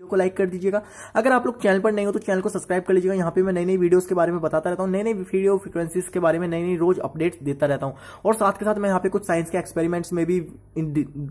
video को like कर दीजिएगा अगर आप लोग चैनल पर नए हो तो चैनल को सब्सक्राइब कर लीजिएगा यहाँ पे मैं नई नई वीडियोस के बारे में बताता रहता हूँ नई नई वीडियो फ्रीक्वेंसीज के बारे में नई नई रोज अपडेट्स देता रहता हूँ और साथ के साथ मैं यहाँ पे कुछ साइंस के एक्सपेरिमेंट्स में भी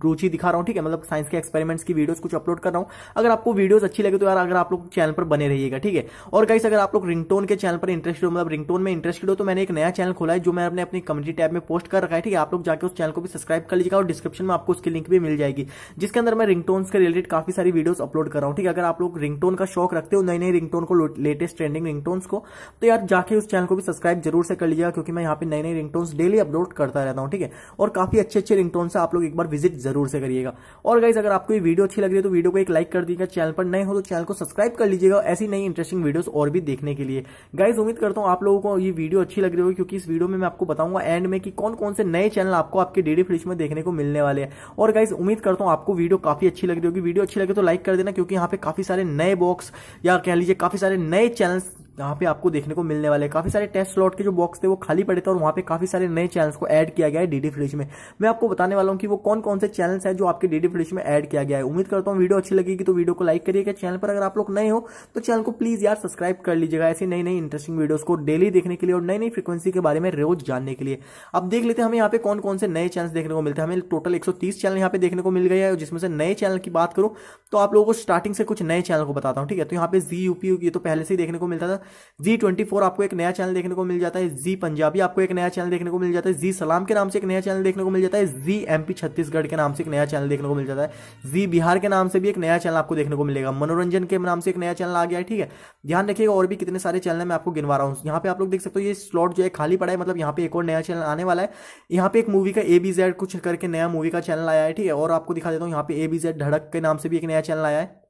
रुचि दिखा रहा हूँ ठीक है मतलब साइंस के एक्सपेरिमेंट्स की वीडियोज कुछ अपलोड कर रहा हूँ अगर आपको वीडियोज अच्छी लगे तो यार अगर आप लोग चैनल पर बने रहिएगा ठीक है और कहीं अगर आप लोग रिंगटोन के चैनल पर इंटरेस्टेड हो मतलब रिंगटोन में इंटरेस्टेड हो तो मैंने एक नया चैनल खोला है जो मैंने अपने अपनी कम्युनिटी टैब में पोस्ट कर रखा है ठीक है आप लोग जाकर उस चैनल को भी सब्सक्राइब कर लीजिएगा और डिस्क्रिप्शन में आपको उसकी लिंक भी मिल जाएगी जिसके अंदर मैं रिंगटोन्स के रिलेटेड काफी सारी वीडियोज अपलोड कर रहा हूँ ठीक है अगर आप लोग रिंगटोन का शौक रखते हो नई नई रिंगटोन को लेटेस्ट ट्रेंडिंग रिंगटोन्स को तो यार जाके उस चैनल को भी सब्सक्राइब जरूर से कर लीजिएगा क्योंकि मैं यहाँ पे नई नई रिंगटोन्स डेली अपलोड करता रहता हूँ ठीक है और काफी अच्छे अच्छे रिंगटोन्स आप लोग एक बार विजिट जरूर से करिएगा और गाइज अगर आपको ये वीडियो अच्छी लग रही है तो वीडियो को एक लाइक कर दीजिएगा चैनल पर नए हो तो चैनल को सब्सक्राइब कर लीजिएगा ऐसी नई इंटरेस्टिंग वीडियो और भी देखने के लिए गाइज उम्मीद करता हूँ आप लोगों को ये वीडियो अच्छी लग रही होगी क्योंकि इस वीडियो में मैं आपको बताऊंगा एंड में कि कौन कौन से नए चैनल आपको आपके डेली फ्रिज में देखने को मिलने वाले हैं और गाइज उम्मीद करता हूँ आपको वीडियो काफी अच्छी लग रही होगी वीडियो अच्छी लगे तो लाइक कर देना क्योंकि यहाँ वहाँ पे काफ़ी सारे नए बॉक्स या कह लीजिए काफ़ी सारे नए चैनल्स यहाँ पे आपको देखने को मिलने वाले काफी सारे टेस्ट स्लॉट के जो बॉक्स थे वो खाली पड़े थे और वहाँ पे काफी सारे नए चैनल्स को ऐड किया गया है डीडी फ्रिज में मैं आपको बताने वाला हूँ कि वो कौन कौन से चैनल्स है जो आपके डीडी फ्रिज में ऐड किया गया है उम्मीद करता हूँ वीडियो अच्छी लगेगी तो वीडियो को लाइक करिएगा चैनल पर अगर आप लोग नए हो तो चैनल को प्लीज यार सब्सक्राइब कर लीजिएगा ऐसी नई नई इंटरेस्टिंग वीडियो को डेली देखने के लिए और नई नई फ्रिक्वेंसी के बारे में रोज जानने के लिए अब देख लेते हैं हमें यहाँ पे कौन कौन से नए चैनल देखने को मिलते हैं हमें टोटल एक चैनल यहाँ पे देखने को मिल गया है जिसमें से नए चैनल की बात करूँ तो आप लोगों को स्टार्टिंग से कुछ नए चैनल को बताता हूँ ठीक है तो यहाँ पे जी यूपी ये तो पहले से ही देखने को मिलता था जी ट्वेंटी फोर आपको एक नया चैनल देखने को मिल जाता है जी पंजाबी आपको एक नया चैनल देखने को मिल जाता है जी सलाम के नाम से एक नया चैनल देखने को मिल जाता है जी एमपी छत्तीसगढ़ के नाम से एक नया चैनल देखने को मिल जाता है जी बिहार के नाम से भी एक नया चैनल आपको देखने को मिलेगा मनोरंजन के नाम से एक नया चैनल आ गया ठीक है ध्यान रखिएगा और भी कितने सारे चैनल मैं आपको गिनवा रहा हूँ यहाँ पे आप लोग देख सकते हो ये स्लॉट जो है खाली पड़ा है मतलब यहाँ पे एक और नया चैनल आने वाला है यहाँ पे एक मूवी का ए बी जेड कुछ करके नया मूवी का चैनल आया है ठीक है और आपको दिखा देता हूँ यहाँ पे ए बी जेड धड़क के नाम से भी एक नया चैनल आया है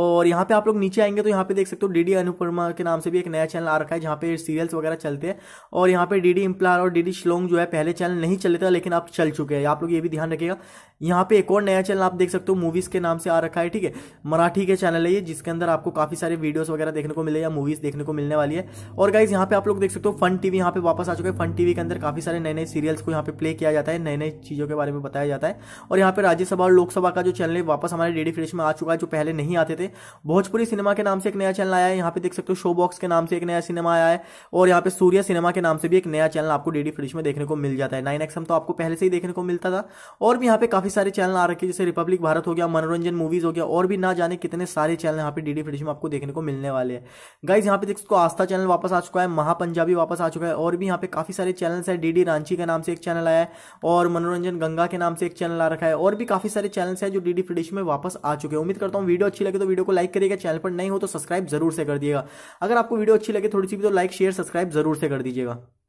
और यहाँ पे आप लोग नीचे आएंगे तो यहाँ पे देख सकते हो डीडी अनुपमा के नाम से भी एक नया चैनल आ रखा है जहाँ पे सीरियल्स वगैरह चलते हैं और यहाँ पे डीडी इम्प्लार और डीडी शिलोंग जो है पहले चैनल नहीं चले था लेकिन आप चल चुके हैं आप लोग ये भी ध्यान रखिएगा यहाँ पे एक और नया चैनल आप देख सकते हो मूवीज़ के नाम से आ रखा है ठीक है मराठी के चैनल है ये जिसके अंदर आपको काफ़ी सारे वीडियोस वगैरह देखने को मिले या मूवीज़ देखने को मिलने वाली है और गाइज यहाँ पे आप लोग देख सकते हो फन टीवी यहाँ पे वापस आ चुके हैं फन टीवी के अंदर काफ़ी सारे नए नए सीरियल्स को यहाँ पे प्ले किया जाता है नए नए चीज़ों के बारे में बताया जाता है और यहाँ पे राज्यसभा और लोकसभा का जो चैनल है वापस हमारे डेडी फ्रेश में आ चुका है जो पहले नहीं आते थे थे भोजपुरी सिनेमा के नाम से एक नया चैनल आया है यहाँ पे देख सकते हो शो बॉक्स के नाम से एक नया सिनेमा आया है और यहाँ पे सूर्य सिनेमा के नाम से भी एक नया चैनल आपको डीडी फ्रिज में देखने को मिल जाता है नाइन एक्सएम तो आपको पहले से ही देखने को मिलता था और भी यहाँ पे काफी सारे चैनल आ रखे जैसे रिपब्लिक भारत हो गया मनोरंजन मूवीज हो गया और भी ना जाने कितने सारे चैनल यहाँ पे डीडी फ्रिज में आपको देखने को मिलने वाले हैं गाइज यहाँ पे देख सकते आस्था चैनल वापस आ चुका है महापंजाबी वापस आ चुका है और भी यहाँ पे काफी सारे चैनल है डीडी रांची के नाम से एक चैनल आया है और मनोरंजन गंगा के नाम से एक चैनल आ रखा है और भी काफी सारे चैनल्स है जो डीडी फ्रिडिश में वापस आ चुके हैं उम्मीद करता हूँ वीडियो अच्छी लगे तो वीडियो को लाइक करिएगा चैनल पर नहीं हो तो सब्सक्राइब जरूर से कर दिएगा अगर आपको वीडियो अच्छी लगे थोड़ी सी भी तो लाइक शेयर सब्सक्राइब जरूर से कर दीजिएगा